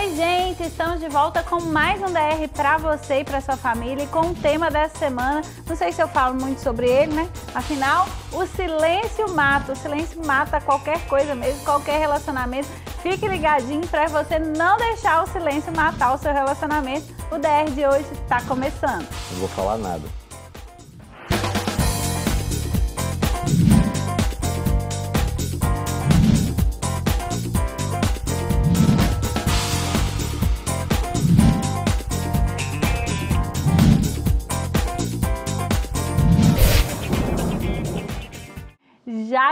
Oi, gente! Estamos de volta com mais um DR para você e para sua família e com o tema dessa semana. Não sei se eu falo muito sobre ele, né? Afinal, o silêncio mata. O silêncio mata qualquer coisa mesmo, qualquer relacionamento. Fique ligadinho para você não deixar o silêncio matar o seu relacionamento. O DR de hoje está começando. Não vou falar nada.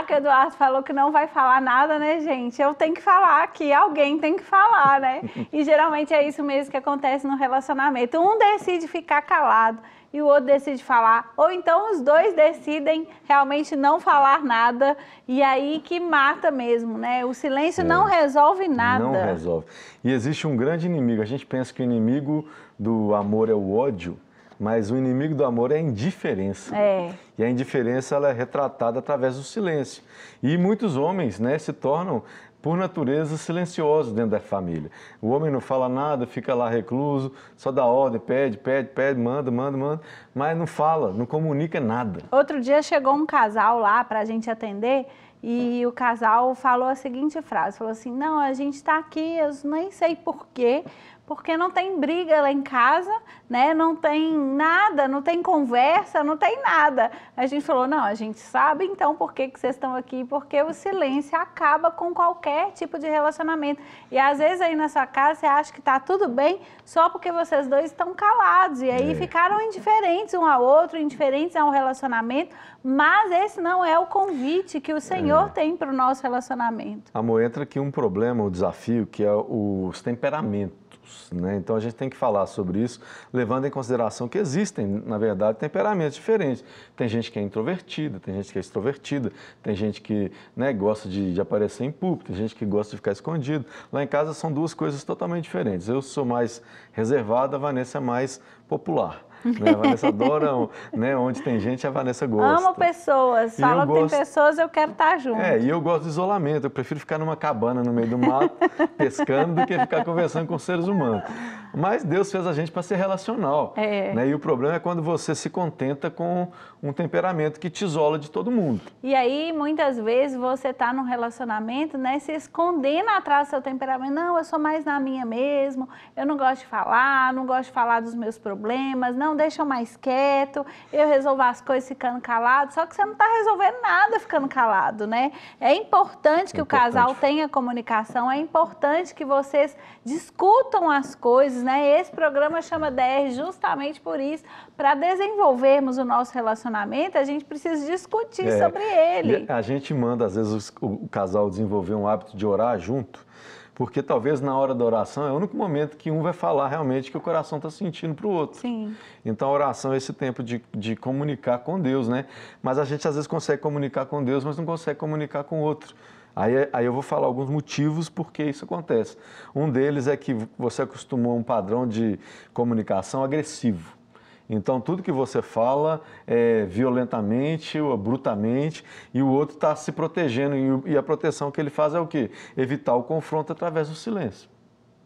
que o Eduardo falou que não vai falar nada, né, gente? Eu tenho que falar aqui, alguém tem que falar, né? E geralmente é isso mesmo que acontece no relacionamento. Um decide ficar calado e o outro decide falar, ou então os dois decidem realmente não falar nada e aí que mata mesmo, né? O silêncio é, não resolve nada. Não resolve. E existe um grande inimigo. A gente pensa que o inimigo do amor é o ódio, mas o inimigo do amor é a indiferença. É. E a indiferença ela é retratada através do silêncio. E muitos homens né, se tornam, por natureza, silenciosos dentro da família. O homem não fala nada, fica lá recluso, só dá ordem, pede, pede, pede, manda, manda, manda, mas não fala, não comunica nada. Outro dia chegou um casal lá para a gente atender. E o casal falou a seguinte frase: falou assim, não, a gente está aqui, eu nem sei porquê, porque não tem briga lá em casa, né? Não tem nada, não tem conversa, não tem nada. A gente falou, não, a gente sabe então por que, que vocês estão aqui, porque o silêncio acaba com qualquer tipo de relacionamento. E às vezes aí na sua casa você acha que tá tudo bem só porque vocês dois estão calados e aí é. ficaram indiferentes um ao outro, indiferentes ao relacionamento, mas esse não é o convite que o Senhor é. tem para o nosso relacionamento. Amor, entra aqui um problema, um desafio que é os temperamentos né? Então a gente tem que falar sobre isso, levando em consideração que existem, na verdade, temperamentos diferentes. Tem gente que é introvertida, tem gente que é extrovertida, tem gente que né, gosta de, de, aparecer em público, tem gente que gosta de ficar escondido. Lá em casa são duas coisas totalmente diferentes. Eu sou mais reservada, a Vanessa é mais popular. Né? A Vanessa adora, né? Onde tem gente, a Vanessa gosta. Amo pessoas. E Fala que gosto... tem pessoas, eu quero estar junto. É, e eu gosto de isolamento. Eu prefiro ficar numa cabana no meio do mato, pescando, do que ficar conversando com seres humanos. Mas Deus fez a gente para ser relacional. É. Né? E o problema é quando você se contenta com um temperamento que te isola de todo mundo. E aí, muitas vezes, você está num relacionamento, né? Se escondendo atrás do seu temperamento. Não, eu sou mais na minha mesmo, eu não gosto de falar, não gosto de falar dos meus problemas, não deixam mais quieto, eu resolvo as coisas ficando calado. Só que você não está resolvendo nada ficando calado, né? É importante que é importante. o casal tenha comunicação, é importante que vocês discutam as coisas, né? Esse programa chama DR justamente por isso. Para desenvolvermos o nosso relacionamento, a gente precisa discutir é, sobre ele. A gente manda, às vezes, o, o casal desenvolver um hábito de orar junto. Porque talvez na hora da oração é o único momento que um vai falar realmente que o coração está sentindo para o outro. Sim. Então a oração é esse tempo de, de comunicar com Deus, né? Mas a gente às vezes consegue comunicar com Deus, mas não consegue comunicar com o outro. Aí, aí eu vou falar alguns motivos por que isso acontece. Um deles é que você acostumou um padrão de comunicação agressivo. Então, tudo que você fala é violentamente ou brutamente e o outro está se protegendo. E a proteção que ele faz é o quê? Evitar o confronto através do silêncio.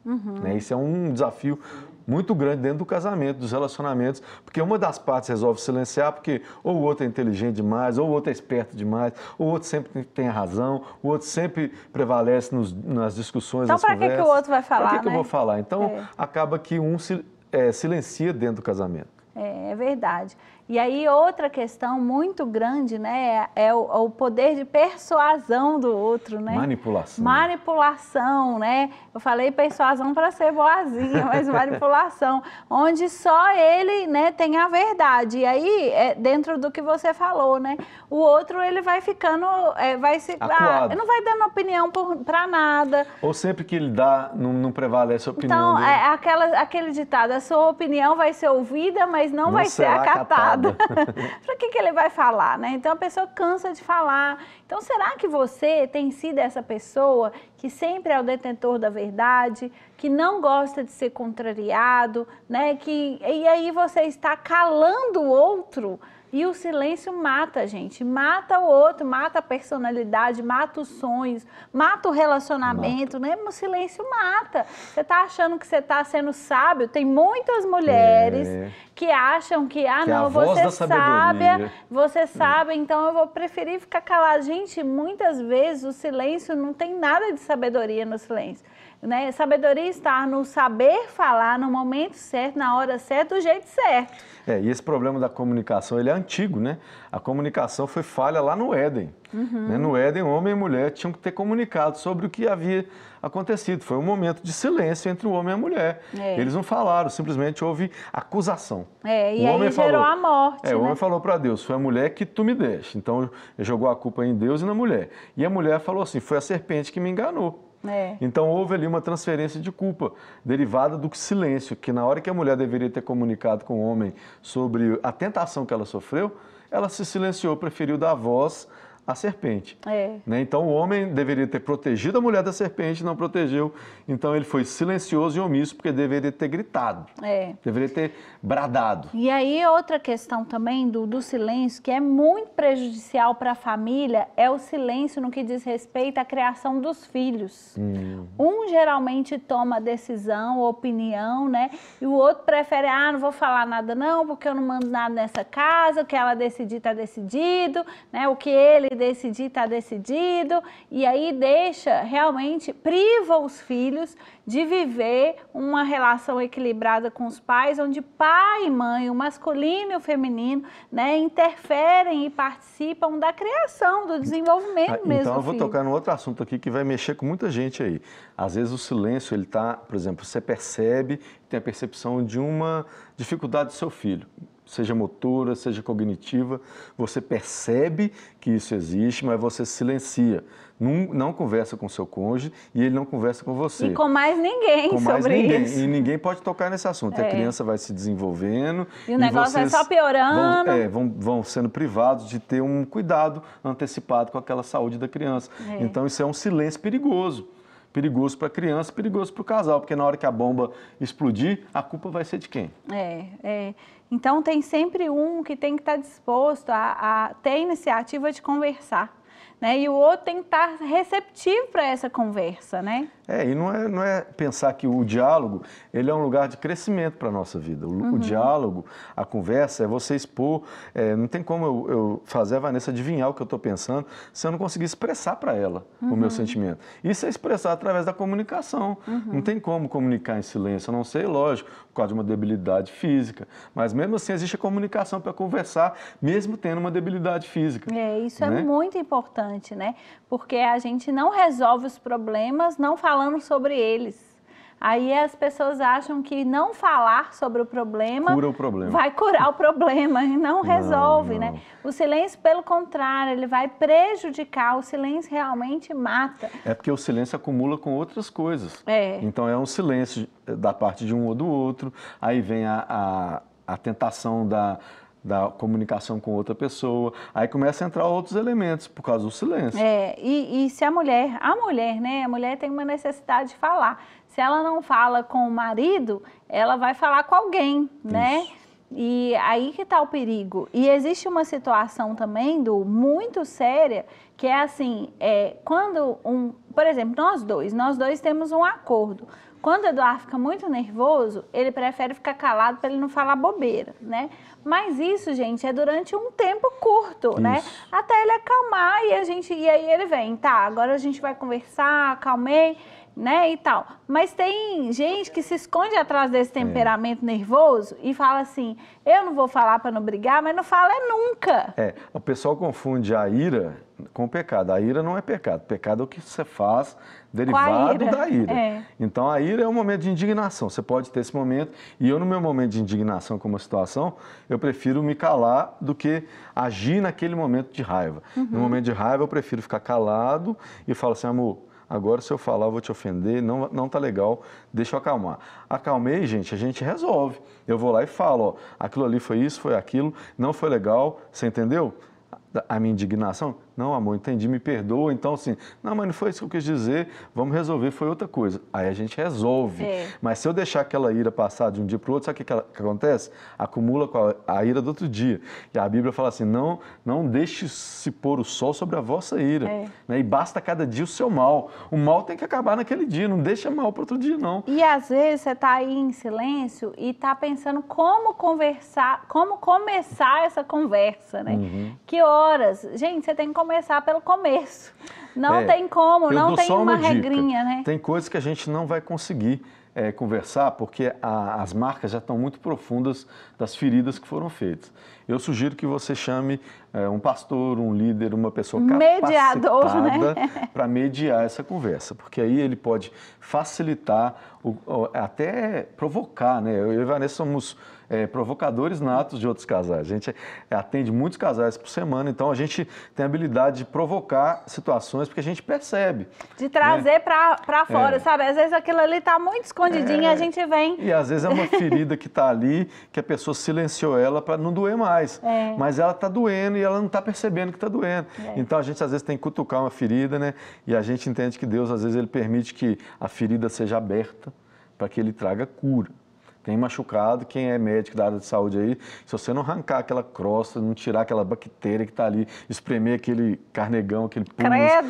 Uhum. Né? Isso é um desafio muito grande dentro do casamento, dos relacionamentos, porque uma das partes resolve silenciar porque ou o outro é inteligente demais, ou o outro é esperto demais, ou o outro sempre tem a razão, o outro sempre prevalece nos, nas discussões, então, nas conversas. Então, para que o outro vai falar, Para que, né? que eu vou né? falar? Então, é. acaba que um se, é, silencia dentro do casamento. eh, é verdade. E aí outra questão muito grande, né, é o, é o, poder de persuasão do outro, né? Manipulação. Manipulação, né? Eu falei persuasão para ser boazinha, mas manipulação, onde só ele, né, tem a verdade. E aí é dentro do que você falou, né? O outro ele vai ficando, é, vai se, ah, não vai dando opinião para nada. Ou sempre que ele dá, não, não prevalece a opinião então, dele. Então é aquela, aquele ditado, a sua opinião vai ser ouvida, mas não, não vai, vai ser acatada. para que, que ele vai falar, né? Então a pessoa cansa de falar. Então será que você tem sido essa pessoa que sempre é o detentor da verdade, que não gosta de ser contrariado, né? Que e aí você está calando o outro? E o silêncio mata a gente, mata o outro, mata a personalidade, mata os sonhos, mata o relacionamento, mata. né? O silêncio mata. Você tá achando que você tá sendo sábio? Tem muitas mulheres é. que acham que, ah, que é não, você é sábia, você hum. sabe, é. então eu vou preferir ficar calada. Gente, muitas vezes o silêncio não tem nada de sabedoria no silêncio. Né? Sabedoria está no saber falar no momento certo, na hora certa, do jeito certo. É, e esse problema da comunicação, ele é antigo, né? A comunicação foi falha lá no Éden. Uhum. Né? No Éden, homem e mulher tinham que ter comunicado sobre o que havia acontecido. Foi um momento de silêncio entre o homem e a mulher. É. Eles não falaram, simplesmente houve acusação. É, e o homem aí falou, gerou a morte. É, né? o homem falou para Deus: foi a mulher que tu me deste. Então jogou a culpa em Deus e na mulher. E a mulher falou assim: foi a serpente que me enganou. É. Então houve ali uma transferência de culpa derivada do silêncio, que na hora que a mulher deveria ter comunicado com o homem sobre a tentação que ela sofreu, ela se silenciou, preferiu dar voz a serpente. É. Né? Então o homem deveria ter protegido a mulher da serpente, não protegeu. Então ele foi silencioso e omisso, porque deveria ter gritado. É. Deveria ter bradado. E aí outra questão também do, do silêncio, que é muito prejudicial para a família, é o silêncio no que diz respeito à criação dos filhos. Hum. Um geralmente toma decisão, opinião, né? E o outro prefere, ah, não vou falar nada não, porque eu não mando nada nessa casa, o que ela decidir está decidido, né? O que ele decidir, está decidido, e aí deixa realmente, priva os filhos de viver uma relação equilibrada com os pais, onde pai e mãe, o masculino e o feminino, né, interferem e participam da criação, do desenvolvimento ah, então mesmo. Então eu vou filho. tocar num outro assunto aqui que vai mexer com muita gente aí. Às vezes o silêncio, ele tá, por exemplo, você percebe, tem a percepção de uma dificuldade do seu filho seja motora, seja cognitiva, você percebe que isso existe, mas você silencia. Não, não conversa com seu cônjuge e ele não conversa com você. E com mais ninguém com sobre ninguém. isso. E ninguém pode tocar nesse assunto. É. A criança vai se desenvolvendo. E o e negócio vai só piorando. Vão, é, vão, vão, sendo privados de ter um cuidado antecipado com aquela saúde da criança. É. Então, isso é um silêncio perigoso. Perigoso para a criança, perigoso para o casal, porque na hora que a bomba explodir, a culpa vai ser de quem? É, é. Então tem sempre um que tem que estar tá disposto a, a ter iniciativa de conversar né? E o outro tem que estar receptivo para essa conversa, né? É, e não é, não é pensar que o diálogo, ele é um lugar de crescimento para a nossa vida. O, uhum. o, diálogo, a conversa, é você expor, é, não tem como eu, eu, fazer a Vanessa adivinhar o que eu estou pensando se eu não conseguir expressar para ela uhum. o meu uhum. sentimento. Isso é expressar através da comunicação. Uhum. Não tem como comunicar em silêncio, a não ser, lógico, por causa de uma debilidade física. Mas mesmo assim, existe a comunicação para conversar, mesmo tendo uma debilidade física. É, isso é né? é muito importante importante, né? Porque a gente não resolve os problemas não falando sobre eles. Aí as pessoas acham que não falar sobre o problema, Cura o problema. vai curar o problema e não resolve, não, não. né? O silêncio, pelo contrário, ele vai prejudicar, o silêncio realmente mata. É porque o silêncio acumula com outras coisas. É. Então é um silêncio da parte de um ou do outro, aí vem a, a, a tentação da da comunicação com outra pessoa. Aí começa a entrar outros elementos por causa do silêncio. É, e, e se a mulher, a mulher, né? A mulher tem uma necessidade de falar. Se ela não fala com o marido, ela vai falar com alguém, né? Isso. né? E aí que está o perigo. E existe uma situação também do muito séria que é assim, é, quando um, por exemplo, nós dois, nós dois temos um acordo. Quando o Eduardo fica muito nervoso, ele prefere ficar calado para ele não falar bobeira, né? Mas isso, gente, é durante um tempo curto, né? isso. né? Até ele acalmar e a gente e aí ele vem, tá? Agora a gente vai conversar, acalmei, né, e tal. Mas tem gente que se esconde atrás desse é. temperamento é. nervoso e fala assim: "Eu não vou falar para não brigar", mas não fala é nunca. É, o pessoal confunde a ira com o pecado. A ira não é pecado. Pecado é o que você faz derivado ira. da ira. É. Então a ira é um momento de indignação. Você pode ter esse momento. E eu, no meu momento de indignação com uma situação, eu prefiro me calar do que agir naquele momento de raiva. Uhum. No momento de raiva, eu prefiro ficar calado e falar assim, amor. Agora, se eu falar, eu vou te ofender, não, não tá legal, deixa eu acalmar. Acalmei, gente, a gente resolve. Eu vou lá e falo, ó, aquilo ali foi isso, foi aquilo, não foi legal, você entendeu? A minha indignação, não, amor, entendi, me perdoa. Então, assim, não, mas não foi isso que eu quis dizer, vamos resolver, foi outra coisa. Aí a gente resolve. É. Mas se eu deixar aquela ira passar de um dia para o outro, sabe o que, que, acontece? Acumula a, a, ira do outro dia. E a Bíblia fala assim: não, não deixe se pôr o sol sobre a vossa ira. É. Né? E basta cada dia o seu mal. O mal tem que acabar naquele dia, não deixa mal para outro dia, não. E às vezes você está aí em silêncio e está pensando como conversar, como começar essa conversa, né? Uhum. Que horas? Gente, você tem que começar pelo começo. Não é, tem como, não tem uma, uma regrinha, né? Tem coisas que a gente não vai conseguir é, conversar porque a, as marcas já estão muito profundas das feridas que foram feitas eu sugiro que você chame é, um pastor, um líder, uma pessoa Mediador, né? para mediar essa conversa, porque aí ele pode facilitar, o, até provocar, né? Eu e a Vanessa somos é, provocadores natos de outros casais. A gente atende muitos casais por semana, então a gente tem a habilidade de provocar situações porque a gente percebe. De né? trazer né? para é. fora, é. sabe? Às vezes aquilo ali está muito escondidinho e é. a gente vem. E às vezes é uma ferida que está ali, que a pessoa silenciou ela para não doer mais mais. É. Mas ela está doendo e ela não está percebendo que está doendo. É. Então a gente às vezes tem que cutucar uma ferida, né? E a gente entende que Deus às vezes ele permite que a ferida seja aberta para que ele traga cura. Quem machucado, quem é médico da área de saúde aí, se você não arrancar aquela crosta, não tirar aquela bactéria que está ali, espremer aquele carnegão, aquele pus, né?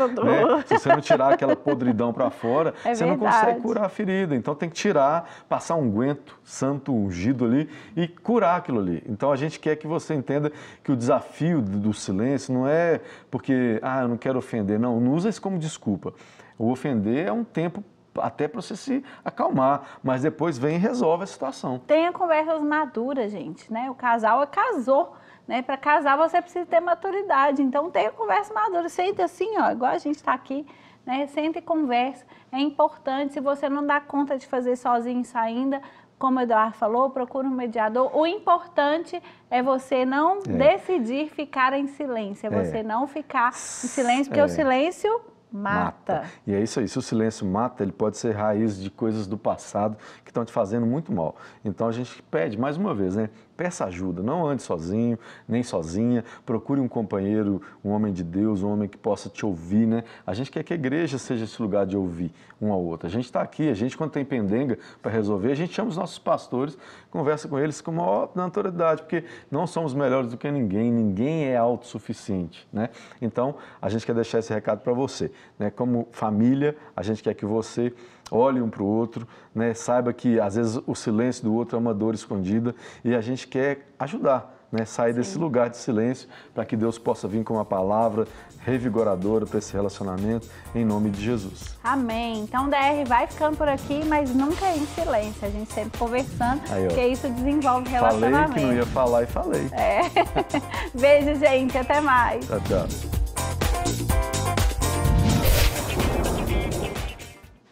se você não tirar aquela podridão para fora, é você verdade. não consegue curar a ferida. Então tem que tirar, passar um guento santo ungido ali e curar aquilo ali. Então a gente quer que você entenda que o desafio do silêncio não é porque, ah, eu não quero ofender. Não, não usa isso como desculpa. O ofender é um tempo até para você se acalmar, mas depois vem e resolve a situação. Tenha conversas maduras, gente, né? O casal é casou, né? Para casar você precisa ter maturidade, então tenha conversa madura, senta assim, ó, igual a gente está aqui, né? Senta e conversa. É importante, se você não dá conta de fazer sozinho isso ainda, como o Eduardo falou, procura um mediador. O importante é você não é. decidir ficar em silêncio, é, é. você é. não ficar em silêncio, porque é. o silêncio mata. mata. E é isso aí. Se o silêncio mata, ele pode ser raiz de coisas do passado que estão te fazendo muito mal. Então a gente pede, mais uma vez, né? peça ajuda, não ande sozinho, nem sozinha, procure um companheiro, um homem de Deus, um homem que possa te ouvir, né? A gente quer que a igreja seja esse lugar de ouvir um ao outro. A gente está aqui, a gente quando tem pendenga para resolver, a gente chama os nossos pastores, conversa com eles com maior naturalidade, porque não somos melhores do que ninguém, ninguém é autossuficiente, né? Então, a gente quer deixar esse recado para você, né? Como família, a gente quer que você olhe um para o outro, né? saiba que às vezes o silêncio do outro é uma dor escondida e a gente quer ajudar. Né, sair Sim. desse lugar de silêncio para que Deus possa vir com uma palavra revigoradora para esse relacionamento, em nome de Jesus. Amém. Então, DR, vai ficando por aqui, mas nunca é em silêncio, a gente sempre conversando, Aí, porque isso desenvolve relacionamento. Falei que não ia falar e falei. É. Beijo, gente, até mais. Tchau, tchau.